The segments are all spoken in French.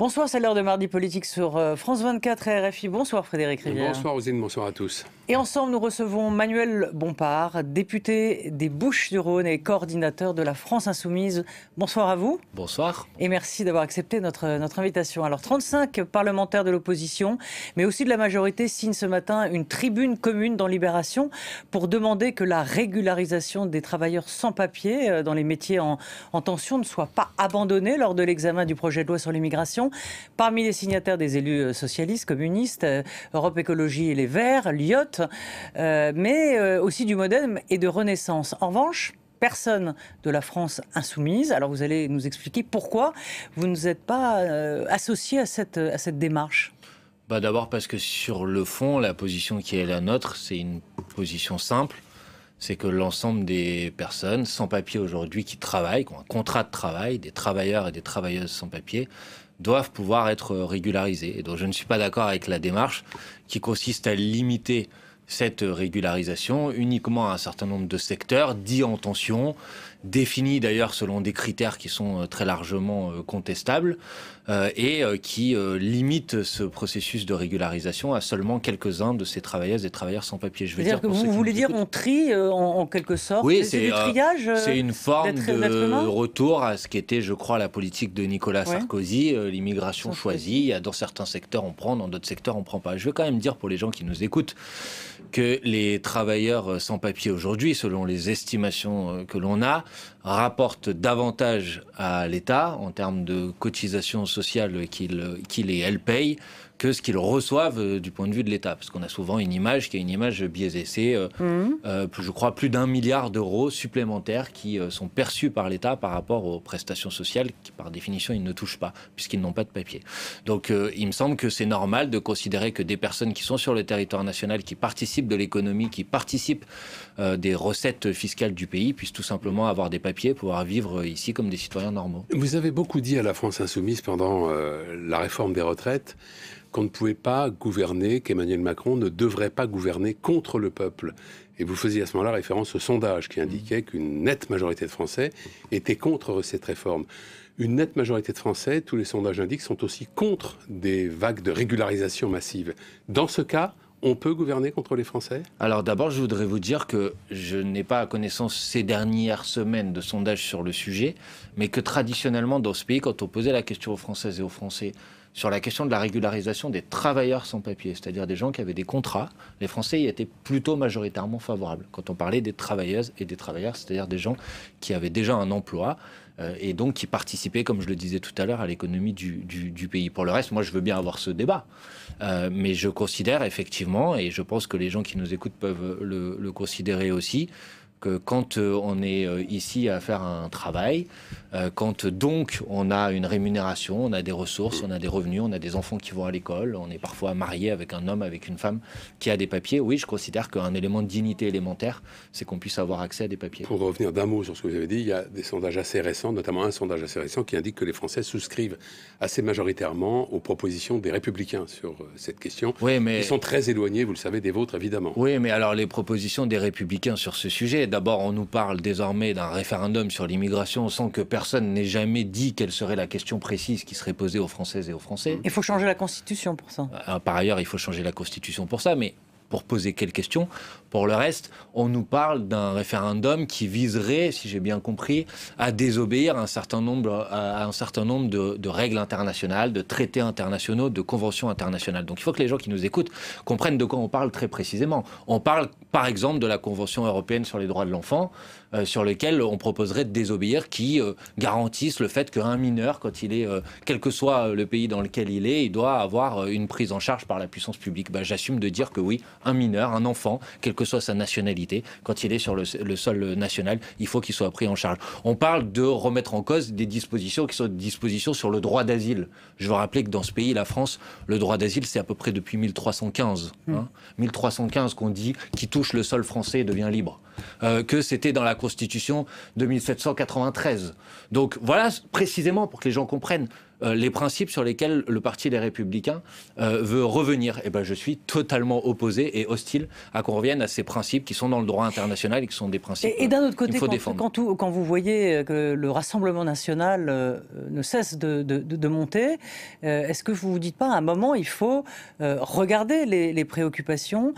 Bonsoir, c'est l'heure de Mardi Politique sur euh, France 24 et RFI. Bonsoir Frédéric Rivière. Bonsoir Rosine, bonsoir à tous. Et ensemble, nous recevons Manuel Bompard, député des Bouches-du-Rhône et coordinateur de la France Insoumise. Bonsoir à vous. Bonsoir. Et merci d'avoir accepté notre, euh, notre invitation. Alors, 35 parlementaires de l'opposition, mais aussi de la majorité, signent ce matin une tribune commune dans Libération pour demander que la régularisation des travailleurs sans papier euh, dans les métiers en tension ne soit pas abandonnée lors de l'examen du projet de loi sur l'immigration. Parmi les signataires des élus euh, socialistes, communistes, euh, Europe Écologie et les Verts, Lyotte, euh, mais aussi du Modem et de Renaissance. En revanche, personne de la France insoumise. Alors vous allez nous expliquer pourquoi vous ne vous êtes pas associé à cette, démarche. Bah D'abord parce que sur le fond, la position qui est la nôtre, c'est une position simple. C'est que l'ensemble des personnes sans papier aujourd'hui qui travaillent, qui ont un contrat de travail, des travailleurs et des travailleuses sans papier, doivent pouvoir être régularisés. Et donc je ne suis pas d'accord avec la démarche qui consiste à limiter cette régularisation uniquement à un certain nombre de secteurs dits en tension, définie d'ailleurs selon des critères qui sont euh, très largement euh, contestables euh, et qui limite ce processus de régularisation à seulement quelques-uns de ces travailleuses et travailleurs sans papier. Je veux dire, vous, voulez dire on trie en, quelque sorte Oui, c'est c'est une forme de retour à ce qu'était, je crois, la politique de Nicolas Sarkozy, l'immigration choisie. Dans certains secteurs, on prend, dans d'autres secteurs, on prend pas. Je veux quand même dire pour les gens qui nous écoutent que les travailleurs sans papier aujourd'hui, selon les estimations que l'on a, rapporte davantage à l'État en termes de cotisations sociales qu'il et elle paye que ce qu'ils reçoivent euh, du point de vue de l'État. Parce qu'on a souvent une image qui est une image biaisée. C'est, euh, mmh. euh, je crois, plus d'un milliard d'euros supplémentaires qui sont perçus par l'État par rapport aux prestations sociales qui, par définition, ils ne touchent pas, puisqu'ils n'ont pas de papier. Donc, il me semble que c'est normal de considérer que des personnes qui sont sur le territoire national, qui participent de l'économie, qui participent des recettes fiscales du pays, puissent tout simplement avoir des papiers, pouvoir vivre ici comme des citoyens normaux. Vous avez beaucoup dit à la France insoumise pendant la réforme des retraites qu'on ne pouvait pas gouverner, qu'Emmanuel Macron ne devrait pas gouverner contre le peuple. Et vous faisiez à ce moment-là référence au sondage qui indiquait qu'une nette majorité de Français était contre cette réforme. Une nette majorité de Français, tous les sondages indiquent, sont aussi contre des vagues de régularisation massive. Dans ce cas, on peut gouverner contre les Français Alors d'abord, je voudrais vous dire que je n'ai pas à connaissance ces dernières semaines de sondages sur le sujet, mais que traditionnellement dans ce pays, quand on posait la question aux Françaises et aux Français sur la question de la régularisation des travailleurs sans papier, c'est-à-dire des gens qui avaient des contrats. Les Français y étaient plutôt majoritairement favorables quand on parlait des travailleuses et des travailleurs, c'est-à-dire des gens qui avaient déjà un emploi euh, et donc qui participaient, comme je le disais tout à l'heure, à l'économie du, pays. Pour le reste, moi, je veux bien avoir ce débat, euh, mais je considère effectivement, et je pense que les gens qui nous écoutent peuvent le considérer aussi, que quand euh, on est euh, ici à faire un travail, euh, quand donc on a une rémunération, on a des ressources, on a des revenus, on a des enfants qui vont à l'école, on est parfois marié avec un homme, avec une femme qui a des papiers, oui, je considère qu'un élément de dignité élémentaire, c'est qu'on puisse avoir accès à des papiers. Pour revenir d'un mot sur ce que vous avez dit, il y a des sondages assez récents, notamment un sondage assez récent qui indique que les Français souscrivent assez majoritairement aux propositions des républicains sur cette question. Oui, mais... Ils sont très éloignés, vous le savez, des vôtres, évidemment. Oui, mais alors les propositions des républicains sur ce sujet, D'abord, on nous parle désormais d'un référendum sur l'immigration sans que personne n'ait jamais dit quelle serait la question précise qui serait posée aux Françaises et aux Français. Il faut changer la Constitution pour ça. Euh, par ailleurs, il faut changer la Constitution pour ça, mais pour poser quelles questions. Pour le reste, on nous parle d'un référendum qui viserait, si j'ai bien compris, à désobéir à un certain nombre, de, de, règles internationales, de traités internationaux, de conventions internationales. Donc il faut que les gens qui nous écoutent comprennent de quoi on parle très précisément. On parle par exemple de la Convention européenne sur les droits de l'enfant. Euh, sur lequel on proposerait de désobéir, qui euh, garantissent le fait qu'un mineur, quand il est, euh, quel que soit le pays dans lequel il est, il doit avoir une prise en charge par la puissance publique. Bah, j'assume de dire que oui, un mineur, un enfant, quelle que soit sa nationalité, quand il est sur le, sol national, il faut qu'il soit pris en charge. On parle de remettre en cause des dispositions qui sont des dispositions sur le droit d'asile. Je veux rappeler que dans ce pays, la France, le droit d'asile, c'est à peu près depuis 1315. Mmh. Hein, 1315 qu'on dit qui touche le sol français devient libre. Euh, que c'était dans la Constitution de 1793. Donc voilà précisément pour que les gens comprennent euh, les principes sur lesquels le Parti des Républicains euh, veut revenir. et eh ben, je suis totalement opposé et hostile à qu'on revienne à ces principes qui sont dans le droit international et qui sont des principes. Et, et d'un autre côté, quand, quand, vous voyez euh, que le Rassemblement national ne cesse de, monter, est-ce que vous vous dites pas à un moment il faut regarder les, préoccupations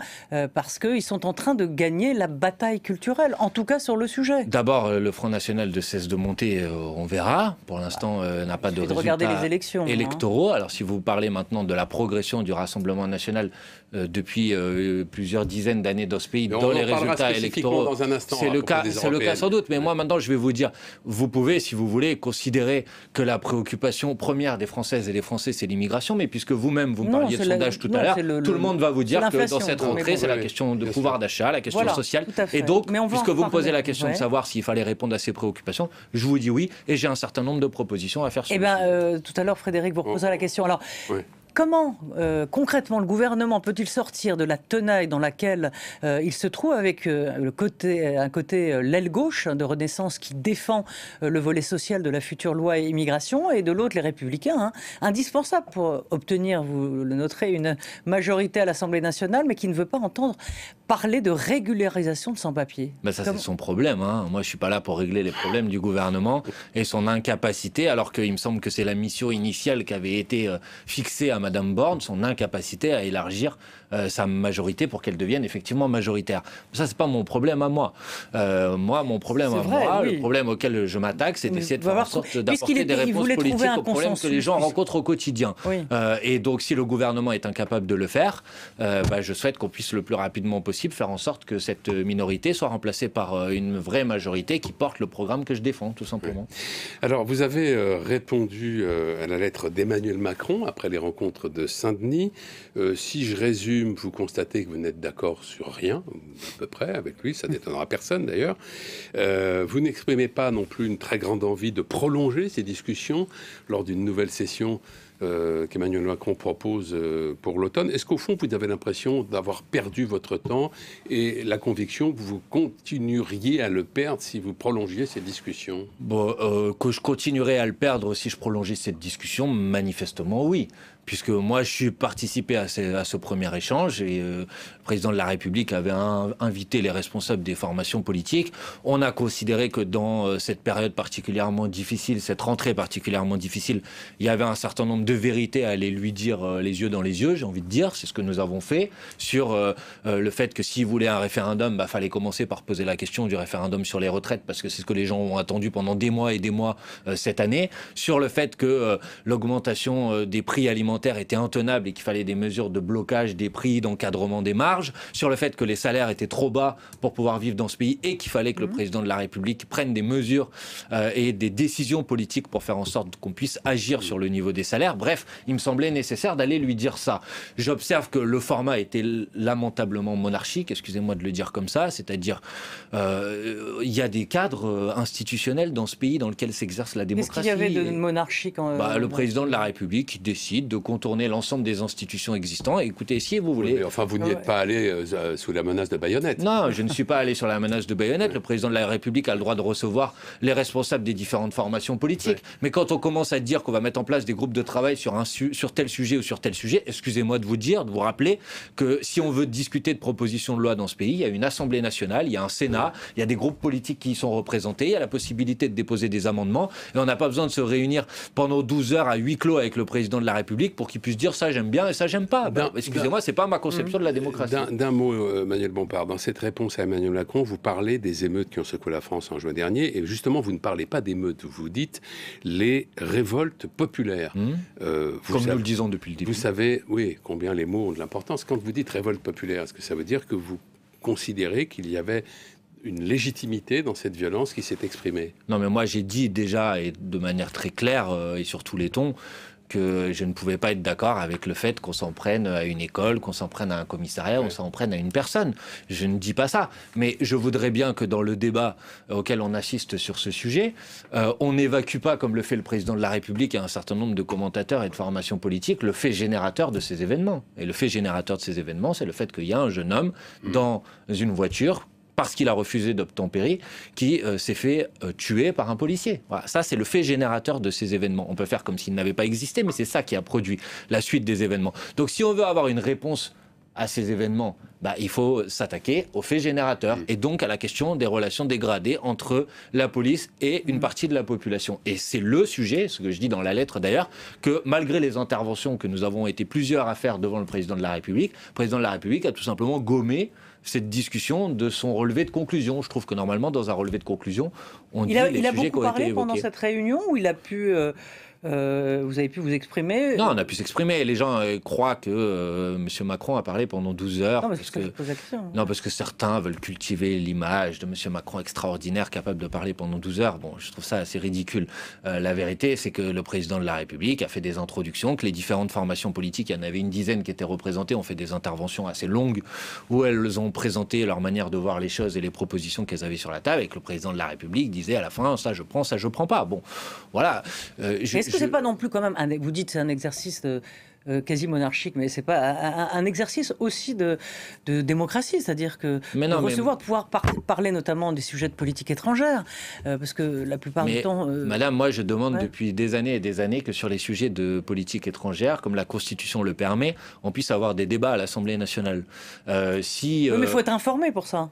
parce qu'ils sont en train de gagner la bataille culturelle, en tout cas sur le sujet. D'abord, le Front National ne cesse de monter, on verra. Pour l'instant, n'a pas de résultat élections, hein. électoraux. Alors si vous parlez maintenant de la progression du Rassemblement national euh, depuis euh, plusieurs dizaines d'années dans ce pays dans les résultats électoraux. C'est le cas, c'est le cas sans doute. Mais moi maintenant, je vais vous dire, vous pouvez, si vous voulez, considérer que la préoccupation première des Françaises et des Français, c'est l'immigration. Mais puisque vous-même vous me parliez de sondage tout à l'heure, tout le, monde va vous dire que dans cette rentrée, c'est la question de pouvoir d'achat, la question sociale. Et donc, mais on puisque vous me posez la question de savoir s'il fallait répondre à ces préoccupations, je vous dis oui. Et j'ai un certain nombre de propositions à faire. Sur eh bien, euh, tout à l'heure, Frédéric vous oh. reposait la question. Alors. Comment euh, concrètement le gouvernement peut-il sortir de la tenaille dans laquelle euh, il se trouve avec euh, le côté, un côté l'aile gauche de Renaissance qui défend le volet social de la future loi immigration et de l'autre les républicains, indispensables hein, indispensable pour obtenir, vous le noterez, une majorité à l'Assemblée nationale, mais qui ne veut pas entendre parler de régularisation de sans-papiers ben Ça, c'est son problème. Hein. Moi, je suis pas là pour régler les problèmes du gouvernement et son incapacité, alors qu'il me semble que c'est la mission initiale qui avait été fixée à Madame Borne son incapacité à élargir euh, sa majorité pour qu'elle devienne effectivement majoritaire. Ça, c'est pas mon problème à moi. Euh, moi, mon problème à moi, le problème auquel je m'attaque, c'est d'essayer de faire en sorte d'apporter des réponses politiques aux problèmes que les gens rencontrent au quotidien. Euh, et donc, si le gouvernement est incapable de le faire, bah, je souhaite qu'on puisse le plus rapidement possible faire en sorte que cette minorité soit remplacée par une vraie majorité qui porte le programme que je défends, tout simplement. Alors, vous avez répondu à la lettre d'Emmanuel Macron après les rencontres de Saint-Denis. Euh, si je résume, vous constatez que vous n'êtes d'accord sur rien, à peu près, avec lui, ça n'étonnera personne d'ailleurs. Euh, vous n'exprimez pas non plus une très grande envie de prolonger ces discussions lors d'une nouvelle session euh, qu'Emmanuel Macron propose pour l'automne. Est-ce qu'au fond, vous avez l'impression d'avoir perdu votre temps et la conviction que vous continueriez à le perdre si vous prolongiez ces discussions Que je continuerais à le perdre si je prolongeais cette discussion, manifestement oui puisque moi je suis participé à ce, premier échange et euh, le président de la République avait invité les responsables des formations politiques. On a considéré que dans euh, cette période particulièrement difficile, cette rentrée particulièrement difficile, il y avait un certain nombre de vérités à aller lui dire euh, les yeux dans les yeux, j'ai envie de dire, c'est ce que nous avons fait, sur le fait que s'il voulait un référendum, il bah, fallait commencer par poser la question du référendum sur les retraites, parce que c'est ce que les gens ont attendu pendant des mois et des mois cette année, sur le fait que l'augmentation des prix alimentaires était intenable et qu'il fallait des mesures de blocage des prix, d'encadrement des marges, sur le fait que les salaires étaient trop bas pour pouvoir vivre dans ce pays et qu'il fallait que le mmh. président de la République prenne des mesures euh, et des décisions politiques pour faire en sorte qu'on puisse agir sur le niveau des salaires. Bref, il me semblait nécessaire d'aller lui dire ça. J'observe que le format était lamentablement monarchique, excusez-moi de le dire comme ça, c'est-à-dire euh, il y a des cadres euh, institutionnels dans ce pays dans lequel s'exerce la démocratie. Qu'est-ce qu'il y avait de monarchique en... bah, Le président de la République décide de contourner l'ensemble des institutions existantes. Écoutez, si vous voulez. enfin, vous n'y êtes pas allé euh, euh, sous la menace de baïonnette. Non, je ne suis pas allé sur la menace de baïonnette. Le président de la République a le droit de recevoir les responsables des différentes formations politiques. Mais quand on commence à dire qu'on va mettre en place des groupes de travail sur, un sur tel sujet ou sur tel sujet, excusez-moi de vous dire, de vous rappeler que si on veut discuter de propositions de loi dans ce pays, il y a une Assemblée nationale, il y a un Sénat, il y a des groupes politiques qui y sont représentés, il y a la possibilité de déposer des amendements et on n'a pas besoin de se réunir pendant 12 heures à huis clos avec le président de la République pour qu'il puisse dire ça j'aime bien et ça j'aime pas. Excusez-moi, c'est pas ma conception de la mm. démocratie. D'un mot, euh, Emmanuel Manuel Bompard, dans cette réponse à Emmanuel Macron, vous parlez des émeutes qui ont secoué la France en juin dernier, et justement, vous ne parlez pas d'émeutes, vous dites les révoltes populaires. Mm. Euh, Comme nous le disons depuis le début. Vous savez, oui, combien les mots ont de l'importance. Quand vous dites révolte populaire, est-ce que ça veut dire que vous considérez qu'il y avait une légitimité dans cette violence qui s'est exprimée. Non, mais moi j'ai dit déjà et de manière très claire euh, et sur tous les tons je ne pouvais pas être d'accord avec le fait qu'on s'en prenne à une école, qu'on s'en prenne à un commissariat, qu'on on s'en prenne à une personne. Je ne dis pas ça, mais je voudrais bien que dans le débat euh, auquel on assiste sur ce sujet, euh, on n'évacue pas, comme le fait le président de la République et un certain nombre de commentateurs et de formations politiques, le fait générateur de ces événements. Et le fait générateur de ces événements, c'est le fait qu'il y a un jeune homme mmh. dans une voiture parce qu'il a refusé d'obtempérer, qui euh, s'est fait euh, tuer par un policier. Voilà. Ça, c'est le fait générateur de ces événements. On peut faire comme s'il n'avait pas existé, mais c'est ça qui a produit la suite des événements. Donc si on veut avoir une réponse à ces événements, bah, il faut s'attaquer au fait générateur, et donc à la question des relations dégradées entre la police et une mmh. partie de la population. Et c'est le sujet, ce que je dis dans la lettre d'ailleurs, que malgré les interventions que nous avons été plusieurs à faire devant le président de la République, le président de la République a tout simplement gommé cette discussion de son relevé de conclusion. Je trouve que normalement, dans un relevé de conclusion, on dit a, les il a beaucoup parlé pendant cette réunion où il a pu euh, euh, vous avez pu vous exprimer Non, on a pu s'exprimer. Les gens euh, croient que Monsieur M. Macron a parlé pendant 12 heures. Non, parce, que, hein. non, parce que certains veulent cultiver l'image de M. Macron extraordinaire, capable de parler pendant 12 heures. Bon, je trouve ça assez ridicule. Euh, la vérité, c'est que le président de la République a fait des introductions, que les différentes formations politiques, il y en avait une dizaine qui étaient représentées, ont fait des interventions assez longues où elles ont présenté leur manière de voir les choses et les propositions qu'elles avaient sur la table, et que le président de la République disait à la fin, ça je prends, ça je prends pas. Bon, voilà. Je, c'est pas non plus quand même Vous dites c'est un exercice euh, euh, quasi monarchique, mais c'est pas un, exercice aussi de, démocratie, c'est-à-dire que mais de recevoir, pouvoir parler notamment des sujets de politique étrangère, euh, parce que la plupart du temps. Madame, moi, je demande depuis des années et des années que sur les sujets de politique étrangère, comme la Constitution le permet, on puisse avoir des débats à l'Assemblée nationale. si. mais il faut être informé pour ça.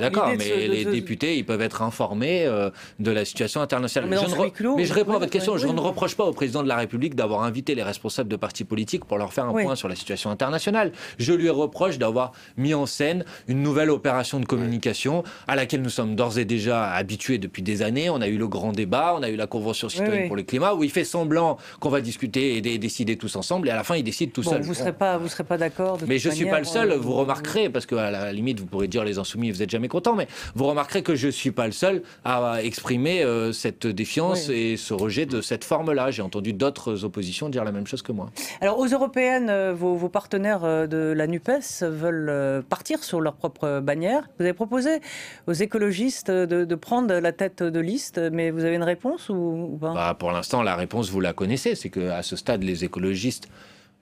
D'accord, mais, les députés, ils peuvent être informés euh, de la situation internationale. Mais, je, réponds à votre question. je ne reproche pas au président de la République d'avoir invité les responsables de partis politiques pour leur faire un point sur la situation internationale. Je lui reproche d'avoir mis en scène une nouvelle opération de communication à laquelle nous sommes d'ores et déjà habitués depuis des années. On a eu le grand débat, on a eu la Convention citoyenne pour le climat, où il fait semblant qu'on va discuter et décider tous ensemble, et à la fin, il décide tout seul. Vous ne serez pas, pas d'accord. Mais je ne suis pas le seul, euh, vous remarquerez, parce qu'à la limite, vous pourrez dire les insoumis vous n'êtes jamais content, mais vous remarquerez que je ne suis pas le seul à exprimer euh, cette défiance et ce rejet de cette forme-là. J'ai entendu d'autres oppositions dire la même chose que moi. Alors, aux européennes, euh, vos, partenaires euh, de la NUPES veulent partir sur leur propre bannière. Vous avez proposé aux écologistes de, prendre la tête de liste, mais vous avez une réponse ou, pas bah, Pour l'instant, la réponse, vous la connaissez, c'est qu'à ce stade, les écologistes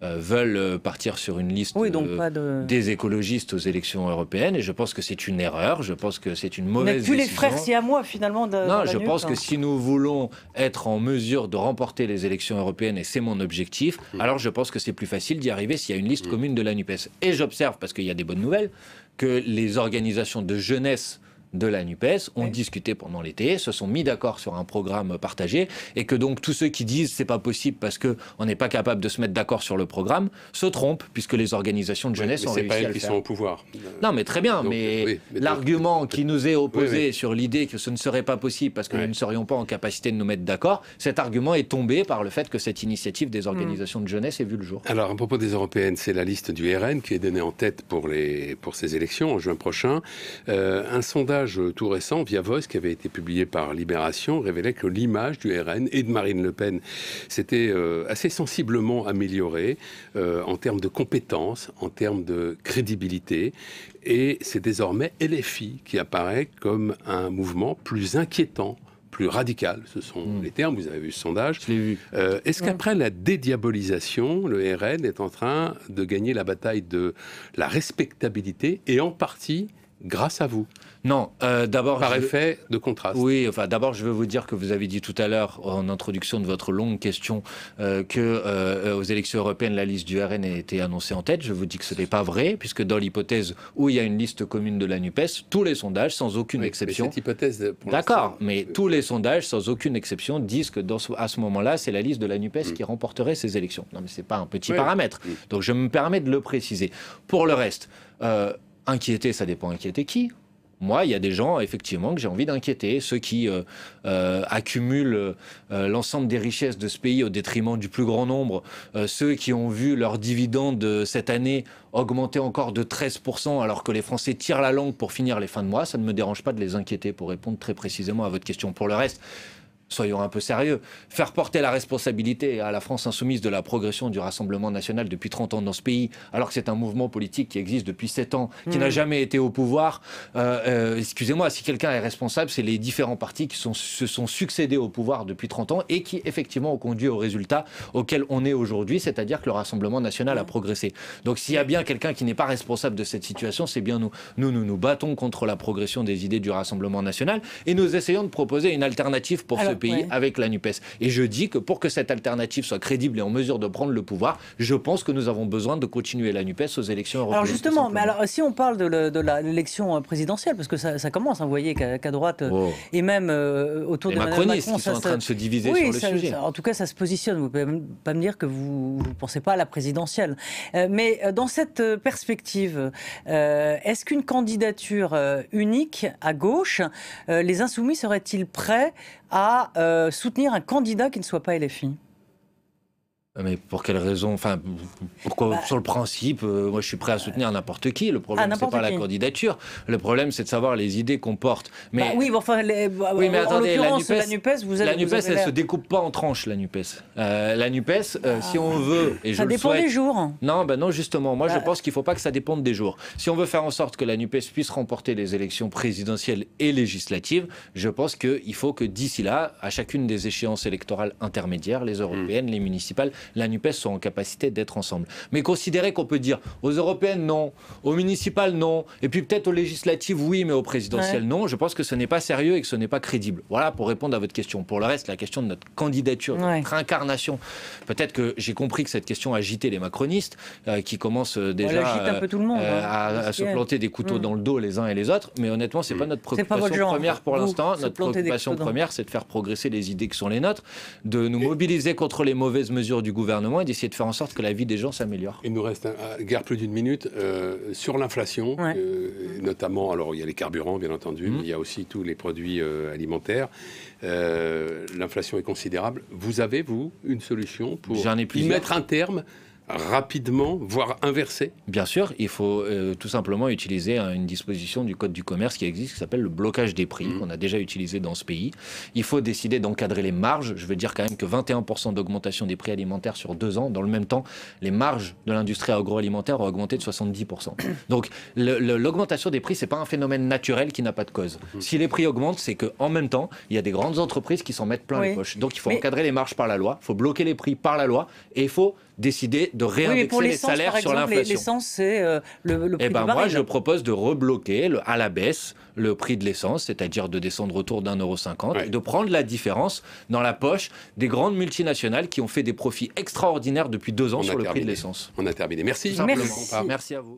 euh, veulent euh, partir sur une liste euh, des écologistes aux élections européennes. Et je pense que c'est une erreur. Je pense que c'est une mauvaise décision. plus les frères si à moi finalement. De, non, je pense que hein. si nous voulons être en mesure de remporter les élections européennes, et c'est mon objectif, mm. alors je pense que c'est plus facile d'y arriver s'il y a une liste mm. commune de la Nupes. Et j'observe parce qu'il y a des bonnes nouvelles que les organisations de jeunesse de la NUPES ont discuté pendant l'été, se sont mis d'accord sur un programme partagé, et que donc tous ceux qui disent c'est pas possible parce qu'on n'est pas capable de se mettre d'accord sur le programme se trompent, puisque les organisations de jeunesse sont ont réussi pas elles qui sont au pouvoir. Non, mais très bien, mais, l'argument qui nous est opposé sur l'idée que ce ne serait pas possible parce que nous ne serions pas en capacité de nous mettre d'accord, cet argument est tombé par le fait que cette initiative des hmm. organisations de jeunesse ait vu le jour. Alors, à propos des européennes, c'est la liste du RN qui est donnée en tête pour, les, pour ces élections en juin prochain. Euh, un sondage euh, tout récent via Voice qui avait été publié par Libération révélait que l'image du RN et de Marine Le Pen s'était euh, assez sensiblement améliorée euh, en termes de compétences, en termes de crédibilité. Et c'est désormais LFI qui apparaît comme un mouvement plus inquiétant plus radical, ce sont hmm. les termes, vous avez vu ce sondage. est-ce qu'après la dédiabolisation, le RN est en train de gagner la bataille de la respectabilité et en partie grâce à vous non, euh, d'abord. Par effet de contraste. Oui, enfin, d'abord, je veux vous dire que vous avez dit tout à l'heure, en introduction de votre longue question, euh, que euh, euh, aux élections européennes, la liste du RN a été annoncée en tête. Je vous dis que ce n'est pas vrai, puisque dans l'hypothèse où il y a une liste commune de la NUPES, tous les sondages, sans aucune exception. cette hypothèse, D'accord, mais tous les sondages, sans aucune exception, disent que dans à ce moment-là, c'est la liste de la NUPES mm. qui remporterait ces élections. Non, mais ce n'est pas un petit paramètre. Mm. Donc, je me permets de le préciser. Pour le reste, inquiéter, ça dépend inquiéter qui moi, il y a des gens, effectivement, que j'ai envie d'inquiéter. Ceux qui euh, euh, accumulent euh, l'ensemble des richesses de ce pays au détriment du plus grand nombre, ceux qui ont vu leurs dividendes cette année augmenter encore de 13%, alors que les Français tirent la langue pour finir les fins de mois, ça ne me dérange pas de les inquiéter pour répondre très précisément à votre question. Pour le reste, soyons un peu sérieux, faire porter la responsabilité à la France insoumise de la progression du Rassemblement national depuis 30 ans dans ce pays, alors que c'est un mouvement politique qui existe depuis 7 ans, qui n'a hmm. jamais été au pouvoir, euh, euh, excusez-moi, si quelqu'un est responsable, c'est les différents partis qui se sont succédés au pouvoir depuis 30 ans et qui effectivement ont conduit au résultat auquel on est aujourd'hui, c'est-à-dire que le Rassemblement national a progressé. Donc s'il y a bien quelqu'un qui n'est pas responsable de cette situation, c'est bien nous. Nous, nous nous battons contre la progression des idées du Rassemblement national et nous essayons de proposer une alternative pour ce avec la NUPES. Et je dis que pour que cette alternative soit crédible et en mesure de prendre le pouvoir, je pense que nous avons besoin de continuer la NUPES aux élections européennes. Alors justement, mais alors, si on parle de l'élection euh, présidentielle, parce que ça, commence, hein, vous voyez qu'à droite, euh, oh. et même euh, autour de Macron, qui sont en train de se diviser sur le sujet. en tout cas, ça se positionne. Vous ne pouvez pas me dire que vous ne pensez pas à la présidentielle. mais dans cette perspective, est-ce qu'une candidature unique à gauche, les insoumis seraient-ils prêts à euh, soutenir un candidat qui ne soit pas LFI ah, mais pour quelle raison Enfin, pourquoi bah, sur le principe euh, Moi, je suis prêt à soutenir n'importe qui. Le problème, ce n'est pas la candidature. Le problème, c'est de savoir les idées qu'on porte. Mais bah oui, mais enfin, bah, oui, mais attendez, la Nupes, vous la Nupes elle ne se découpe pas en tranches. La Nupes, euh, la Nupes, euh, ah. si on veut, et ça je dépend le souhaite, des jours. Non, ben non, justement, moi, je pense qu'il faut pas que ça dépende des jours. Si on veut faire en sorte que la Nupes puisse remporter les élections présidentielles et législatives, je pense qu'il faut que d'ici là, à chacune des échéances électorales intermédiaires, les hmm. européennes, les municipales la NUPES sont en capacité d'être ensemble. Mais considérer qu'on peut dire aux européennes non, aux municipales non, et puis peut-être aux législatives oui, mais aux présidentielles non, je pense que ce n'est pas sérieux et que ce n'est pas crédible. Voilà pour répondre à votre question. Pour le reste, la question de notre candidature, notre incarnation, peut-être que j'ai compris que cette question agitait les macronistes, euh, qui commencent euh, déjà euh, hein. à, se planter des couteaux hmm. dans le dos les uns et les autres, mais honnêtement, c'est pas notre préoccupation première pour l'instant. Notre préoccupation première, c'est de faire progresser les idées qui sont les nôtres, de nous mobiliser contre les mauvaises mesures du gouvernement et d'essayer de faire en sorte que la vie des gens s'améliore. Il nous reste guère plus d'une minute euh, sur l'inflation, euh, notamment. Alors il y a les carburants, bien entendu, mhm. mais il y a aussi tous les produits euh, alimentaires. l'inflation est considérable. Vous avez vous une solution pour y mettre un terme rapidement, voire inverser. Bien sûr, il faut euh, tout simplement utiliser une disposition du Code du commerce qui existe, qui s'appelle le blocage des prix, mhm. qu'on a déjà utilisé dans ce pays. Il faut décider d'encadrer les marges. Je veux dire quand même que 21% d'augmentation des prix alimentaires sur deux ans, dans le même temps, les marges de l'industrie agroalimentaire ont augmenté de 70%. Donc l'augmentation des prix, ce n'est pas un phénomène naturel qui n'a pas de cause. Mhm. Si les prix augmentent, c'est qu'en même temps, il y a des grandes entreprises qui s'en mettent plein les poches. Donc il faut encadrer les marges par la loi, il faut bloquer les prix par la loi, et il faut décider de réindexer oui, les salaires par exemple, sur l'inflation. L'essence, c'est euh, le, le, prix eh ben, Moi, je propose de rebloquer à la baisse le prix de l'essence, c'est-à-dire de descendre autour d'un euro cinquante, et de prendre la différence dans la poche des grandes multinationales qui ont fait des profits extraordinaires depuis deux ans sur le prix de l'essence. On a terminé. Merci. Merci. Merci à vous.